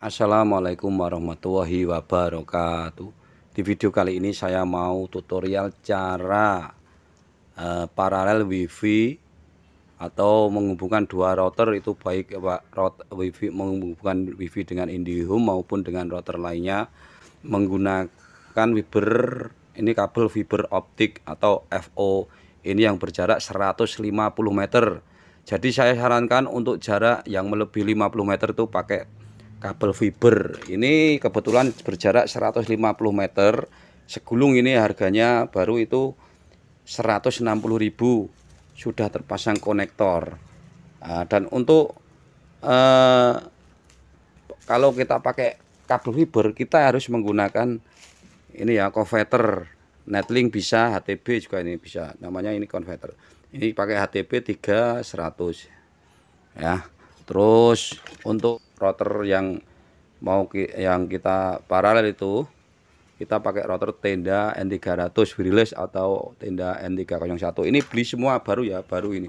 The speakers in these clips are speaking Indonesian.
Assalamualaikum warahmatullahi wabarakatuh Di video kali ini saya mau tutorial cara uh, paralel wifi atau menghubungkan dua router itu baik eh, router wifi menghubungkan wifi dengan IndiHome maupun dengan router lainnya menggunakan fiber ini kabel fiber optik atau FO ini yang berjarak 150 meter jadi saya sarankan untuk jarak yang melebihi 50 meter itu pakai kabel fiber ini kebetulan berjarak 150 meter segulung ini harganya baru itu 160.000 sudah terpasang konektor nah, dan untuk eh, kalau kita pakai kabel fiber kita harus menggunakan ini ya converter netlink bisa HTB juga ini bisa namanya ini converter ini pakai HTB 3100 ya terus untuk router yang mau ki yang kita paralel itu kita pakai router tenda N300 wireless atau tenda N301 ini beli semua baru ya baru ini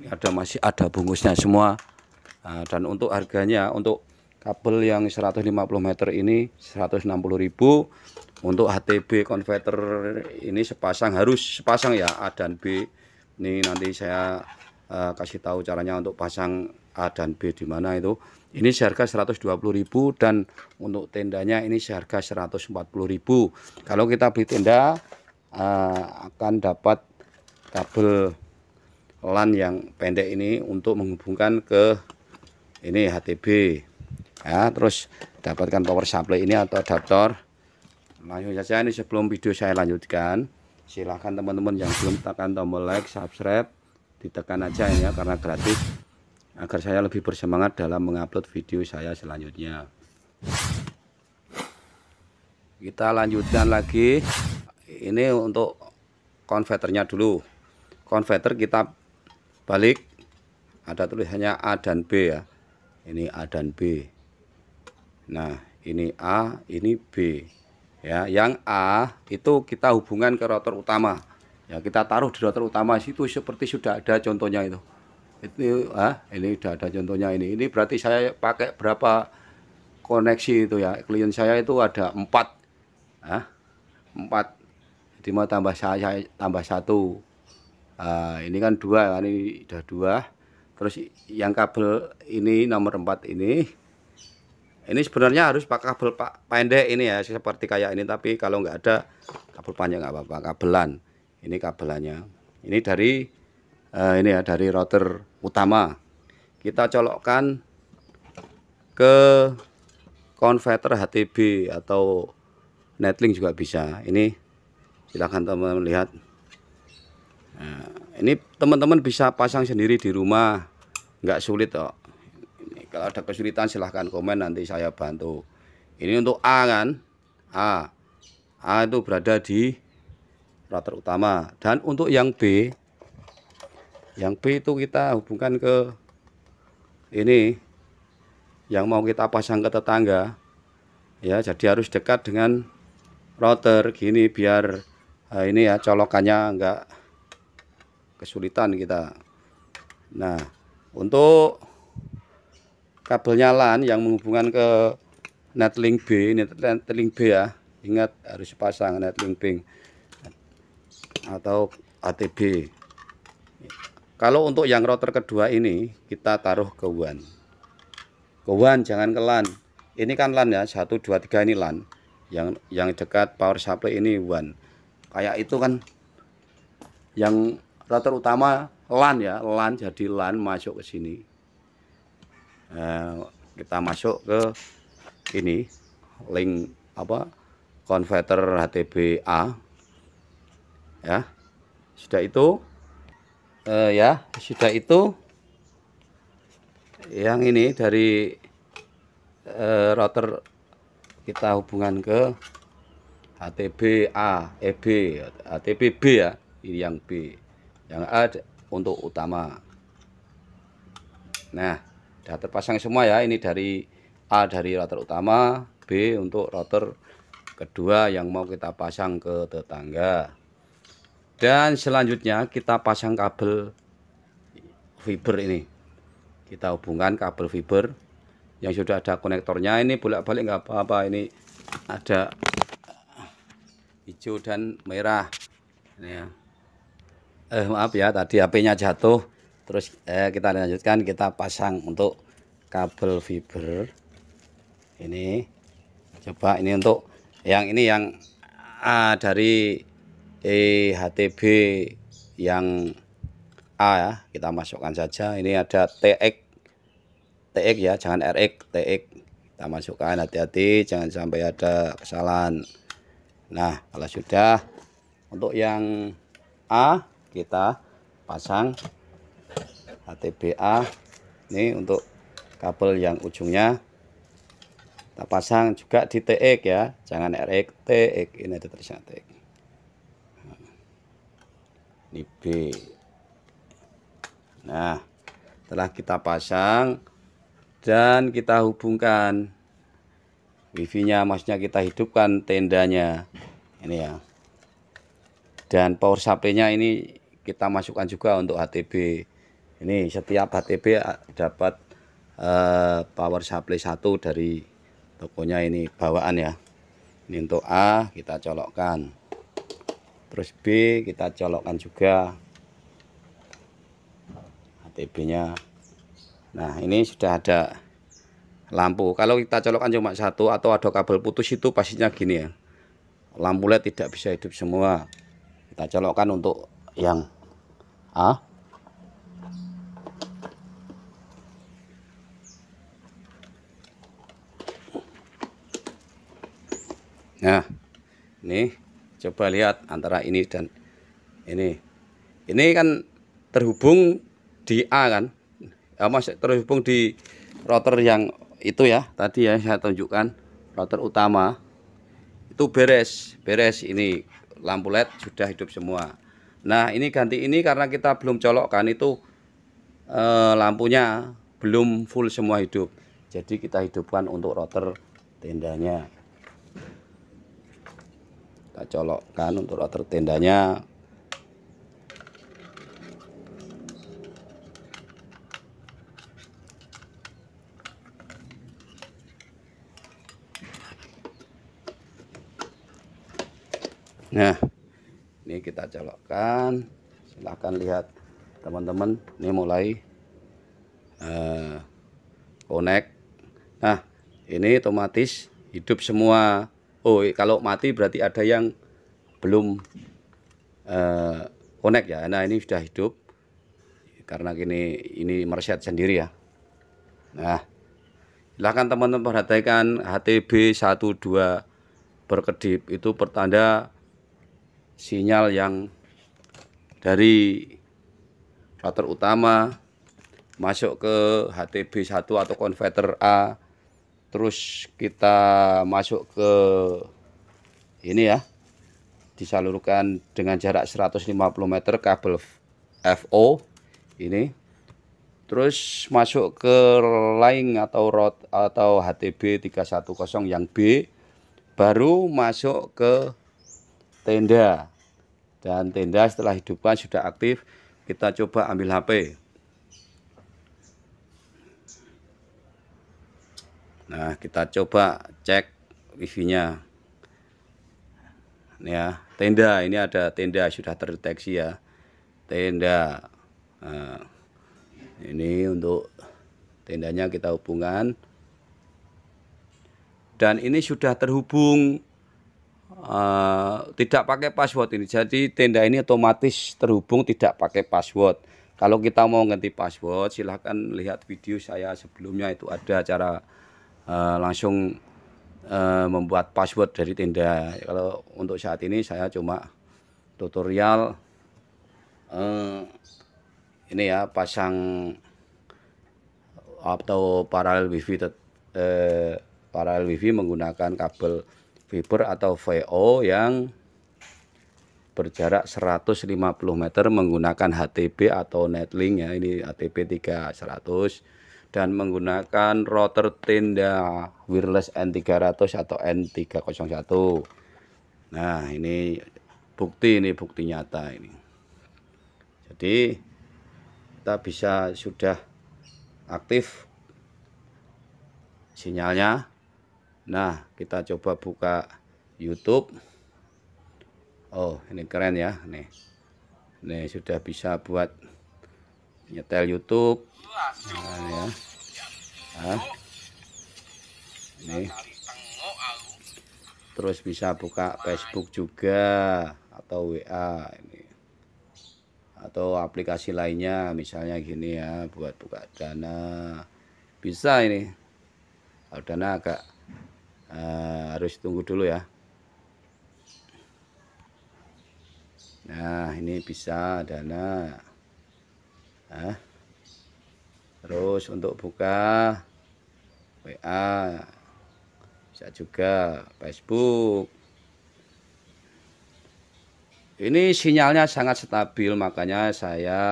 ini ada masih ada bungkusnya semua nah, dan untuk harganya untuk kabel yang 150 meter ini 160.000 untuk HTB converter ini sepasang harus sepasang ya A dan B ini nanti saya uh, kasih tahu caranya untuk pasang A dan B di mana itu ini seharga 120.000 dan untuk tendanya ini seharga 140.000. Kalau kita beli tenda eh, akan dapat kabel LAN yang pendek ini untuk menghubungkan ke ini HTB. Ya, terus dapatkan power supply ini atau adaptor. Langsung saja ini sebelum video saya lanjutkan, silahkan teman-teman yang belum tekan tombol like, subscribe, ditekan aja ya karena gratis agar saya lebih bersemangat dalam mengupload video saya selanjutnya kita lanjutkan lagi ini untuk konverternya dulu konverter kita balik ada tulisannya A dan B ya ini A dan B nah ini A ini B ya yang A itu kita hubungan ke rotor utama ya kita taruh di rotor utama situ seperti sudah ada contohnya itu itu ah ini sudah ada contohnya ini ini berarti saya pakai berapa koneksi itu ya klien saya itu ada empat ah empat jadi mau tambah saya, tambah satu ah, ini kan dua kan ini sudah dua terus yang kabel ini nomor empat ini ini sebenarnya harus pakai kabel pak pendek ini ya seperti kayak ini tapi kalau nggak ada kabel panjang nggak apa-apa kabelan ini kabelannya ini dari uh, ini ya dari router utama kita colokkan ke converter HTB atau netlink juga bisa ini silahkan teman-teman lihat nah, ini teman-teman bisa pasang sendiri di rumah nggak sulit kok ini, kalau ada kesulitan silahkan komen nanti saya bantu ini untuk A kan A A itu berada di router utama dan untuk yang B yang B itu kita hubungkan ke ini yang mau kita pasang ke tetangga ya jadi harus dekat dengan router gini biar nah ini ya colokannya enggak kesulitan kita nah untuk kabelnya LAN yang menghubungkan ke netlink B ini netlink B ya ingat harus pasang netlink B atau ATB kalau untuk yang router kedua ini kita taruh ke wan. Ke wan jangan ke lan. Ini kan lan ya, 1 2 3 ini lan. Yang yang dekat power supply ini wan. Kayak itu kan yang router utama lan ya, lan jadi lan masuk ke sini. Nah, kita masuk ke ini link apa Converter HTB ya sudah itu uh, ya sudah itu yang ini dari uh, router kita hubungan ke HTB A EB HTB e, B ya ini yang B yang A untuk utama nah sudah terpasang semua ya ini dari A dari router utama B untuk router kedua yang mau kita pasang ke tetangga dan selanjutnya kita pasang kabel fiber ini kita hubungkan kabel fiber yang sudah ada konektornya ini bolak-balik nggak apa-apa ini ada hijau dan merah ini ya eh maaf ya tadi HP-nya jatuh terus eh, kita lanjutkan kita pasang untuk kabel fiber ini coba ini untuk yang ini yang ah, dari E HTB yang A ya, kita masukkan saja. Ini ada TX TX ya, jangan RX, TX. Kita masukkan hati-hati jangan sampai ada kesalahan. Nah, kalau sudah untuk yang A kita pasang htb a ini untuk kabel yang ujungnya kita pasang juga di TX ya jangan RX TX ini ada tulisan TX ini B nah telah kita pasang dan kita hubungkan wifi nya maksudnya kita hidupkan tendanya ini ya dan power supply nya ini kita masukkan juga untuk HTB ini setiap HTB dapat uh, power supply satu dari tokonya ini bawaan ya ini untuk A kita colokkan terus B kita colokkan juga atb nya nah ini sudah ada lampu kalau kita colokkan cuma satu atau ada kabel putus itu pastinya gini ya lampu LED tidak bisa hidup semua kita colokkan untuk yang A Nah, ini coba lihat antara ini dan ini ini kan terhubung di A kan ya, masih terhubung di router yang itu ya tadi ya saya tunjukkan router utama itu beres beres ini lampu led sudah hidup semua nah ini ganti ini karena kita belum colokkan itu eh, lampunya belum full semua hidup jadi kita hidupkan untuk router tendanya kita colokkan untuk router tendanya nah ini kita colokkan silahkan lihat teman-teman ini mulai uh, connect nah ini otomatis hidup semua oh kalau mati berarti ada yang belum uh, connect ya nah ini sudah hidup karena ini ini mereset sendiri ya nah silahkan teman-teman perhatikan HTB 12 berkedip itu pertanda sinyal yang dari router utama masuk ke HTB1 atau converter A terus kita masuk ke ini ya disalurkan dengan jarak 150 meter kabel FO ini terus masuk ke line atau rod atau HTB 310 yang B baru masuk ke tenda dan tenda setelah hidupkan sudah aktif kita coba ambil HP Nah, kita coba cek wifi-nya. Ya, tenda ini ada tenda sudah terdeteksi ya. Tenda. Nah, ini untuk tendanya kita hubungkan. Dan ini sudah terhubung uh, tidak pakai password ini. Jadi tenda ini otomatis terhubung tidak pakai password. Kalau kita mau ganti password silahkan lihat video saya sebelumnya itu ada cara Eh, langsung uh, membuat password dari tenda. Kalau untuk saat ini saya cuma tutorial uh, ini ya pasang atau paralel wifi uh, paralel wifi menggunakan kabel fiber atau VO yang berjarak 150 meter menggunakan HTB atau netlink ya ini HTB 3100 dan menggunakan router tenda wireless N300 atau N301 nah ini bukti ini bukti nyata ini jadi kita bisa sudah aktif sinyalnya nah kita coba buka YouTube Oh ini keren ya nih nih sudah bisa buat nyetel YouTube nah, ya. Nah. ini terus bisa buka Facebook juga atau WA ini atau aplikasi lainnya misalnya gini ya buat buka dana bisa ini kalau dana agak uh, harus tunggu dulu ya nah ini bisa dana Nah. Terus untuk buka WA bisa juga Facebook. Ini sinyalnya sangat stabil makanya saya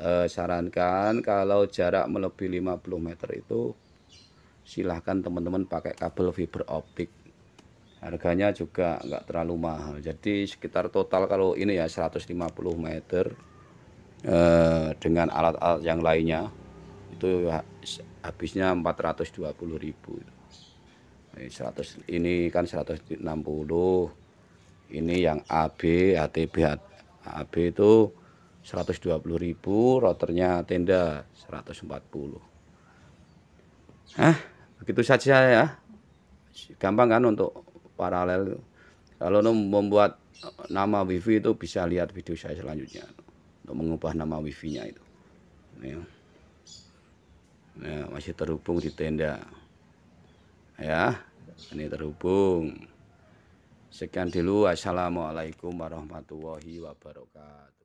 eh, sarankan kalau jarak melebihi 50 meter itu silahkan teman-teman pakai kabel fiber optik harganya juga nggak terlalu mahal jadi sekitar total kalau ini ya 150 meter eh, dengan alat-alat yang lainnya itu habisnya 420.000 100 ini kan 160 ini yang AB ATB, AB itu 120.000 routernya tenda 140 Hah begitu saja ya, ya gampang kan untuk paralel kalau membuat nama wifi itu bisa lihat video saya selanjutnya untuk mengubah nama wifi nya itu ya. ya masih terhubung di tenda ya ini terhubung sekian dulu assalamualaikum warahmatullahi wabarakatuh